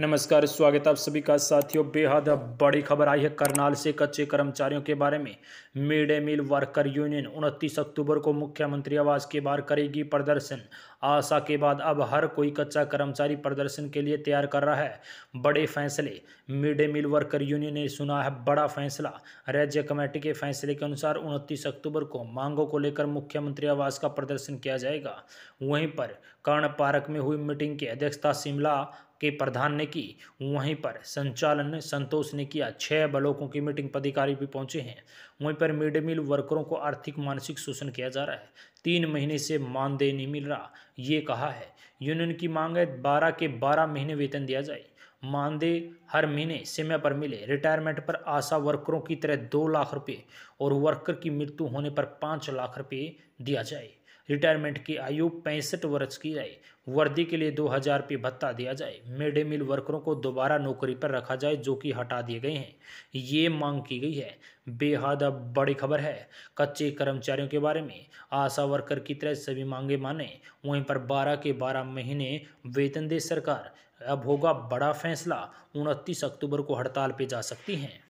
नमस्कार स्वागत आप सभी का साथियों बेहद बड़ी खबर आई है करनाल से कच्चे कर्मचारियों के बारे में mid day meal worker union 29 अक्टूबर को मुख्यमंत्री आवास के बाहर करेगी प्रदर्शन आशा के बाद अब हर कोई कच्चा कर्मचारी प्रदर्शन के लिए तैयार कर रहा है बड़े फैसले mid day meal worker union ने सुना है बड़ा फैसला राज्य कमेटी के फैसले के अनुसार उनतीस अक्टूबर को मांगों को लेकर मुख्यमंत्री आवास का प्रदर्शन किया जाएगा वहीं पर कर्ण पार्क में हुई मीटिंग की अध्यक्षता शिमला के प्रधान ने की वहीं पर संचालन संतोष ने किया छह ब्लॉकों की मीटिंग पदाधिकारी अधिकारी भी पहुंचे हैं वहीं पर मिड डे मील वर्करों को आर्थिक मानसिक शोषण किया जा रहा है तीन महीने से मानदेय नहीं मिल रहा ये कहा है यूनियन की मांग है बारह के बारह महीने वेतन दिया जाए मानदेय हर महीने समय पर मिले रिटायरमेंट पर आशा वर्करों की तरह दो लाख रुपये और वर्कर की मृत्यु होने पर पाँच लाख रुपये दिया जाए रिटायरमेंट की आयु पैंसठ वर्ष की जाए वर्दी के लिए दो हज़ार रुपये भत्ता दिया जाए मिड डे मील वर्करों को दोबारा नौकरी पर रखा जाए जो कि हटा दिए गए हैं ये मांग की गई है बेहद बड़ी खबर है कच्चे कर्मचारियों के बारे में आशा वर्कर की तरह सभी मांगे माने वहीं पर बारह के बारह महीने वेतन दे सरकार अब होगा बड़ा फैसला उनतीस अक्टूबर को हड़ताल पर जा सकती हैं